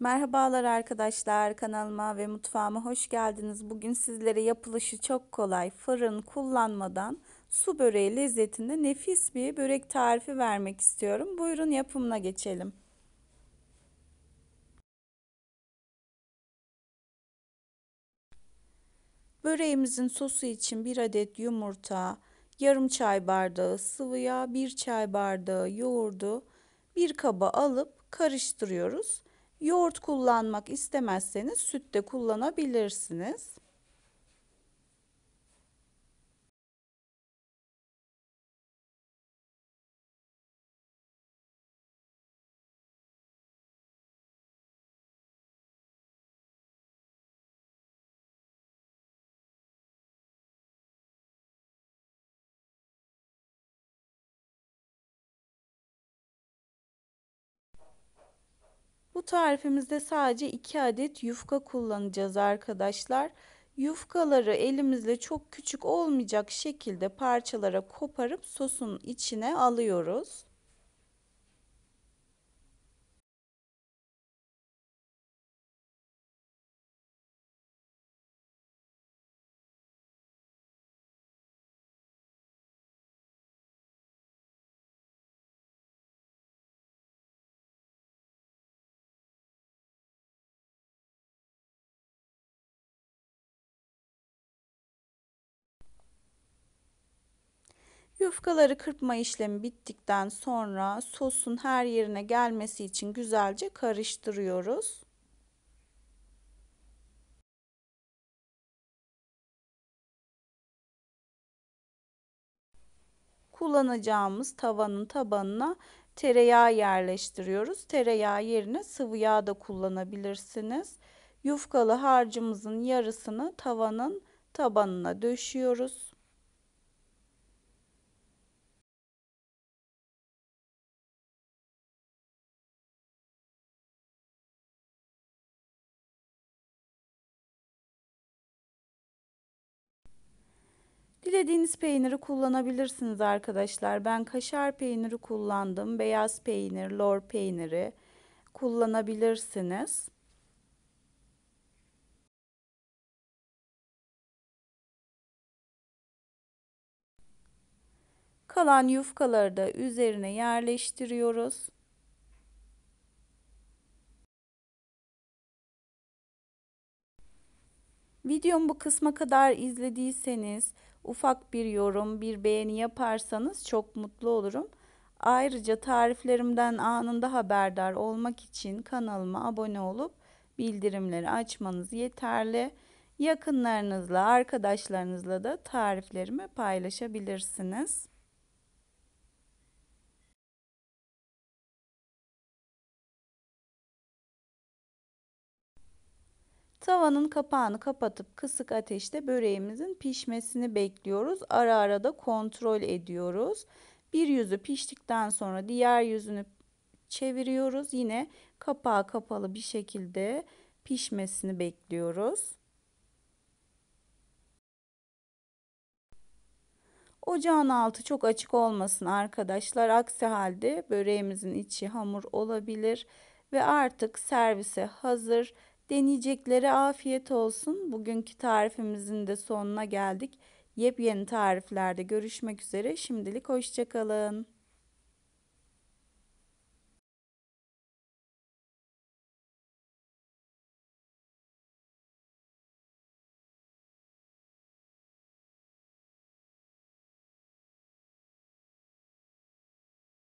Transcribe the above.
Merhabalar arkadaşlar kanalıma ve mutfağıma hoş geldiniz. Bugün sizlere yapılışı çok kolay fırın kullanmadan su böreği lezzetinde nefis bir börek tarifi vermek istiyorum. Buyurun yapımına geçelim. Böreğimizin sosu için 1 adet yumurta, yarım çay bardağı sıvı yağ, 1 çay bardağı yoğurdu bir kaba alıp karıştırıyoruz. Yoğurt kullanmak istemezseniz süt de kullanabilirsiniz. Bu tarifimizde sadece 2 adet yufka kullanacağız arkadaşlar. Yufkaları elimizle çok küçük olmayacak şekilde parçalara koparıp sosun içine alıyoruz. Yufkaları kırpma işlemi bittikten sonra sosun her yerine gelmesi için güzelce karıştırıyoruz. Kullanacağımız tavanın tabanına tereyağı yerleştiriyoruz. Tereyağı yerine sıvı yağ da kullanabilirsiniz. Yufkalı harcımızın yarısını tavanın tabanına döşüyoruz. dilediğiniz peyniri kullanabilirsiniz arkadaşlar. Ben kaşar peyniri kullandım. Beyaz peynir, lor peyniri kullanabilirsiniz. Kalan yufkaları da üzerine yerleştiriyoruz. Videomu bu kısma kadar izlediyseniz ufak bir yorum, bir beğeni yaparsanız çok mutlu olurum. Ayrıca tariflerimden anında haberdar olmak için kanalıma abone olup bildirimleri açmanız yeterli. Yakınlarınızla, arkadaşlarınızla da tariflerimi paylaşabilirsiniz. Tavanın kapağını kapatıp kısık ateşte böreğimizin pişmesini bekliyoruz. Ara ara da kontrol ediyoruz. Bir yüzü piştikten sonra diğer yüzünü çeviriyoruz. Yine kapağı kapalı bir şekilde pişmesini bekliyoruz. Ocağın altı çok açık olmasın arkadaşlar. Aksi halde böreğimizin içi hamur olabilir ve artık servise hazır. Deneyecekleri afiyet olsun. Bugünkü tarifimizin de sonuna geldik. Yepyeni tariflerde görüşmek üzere. Şimdilik hoşçakalın.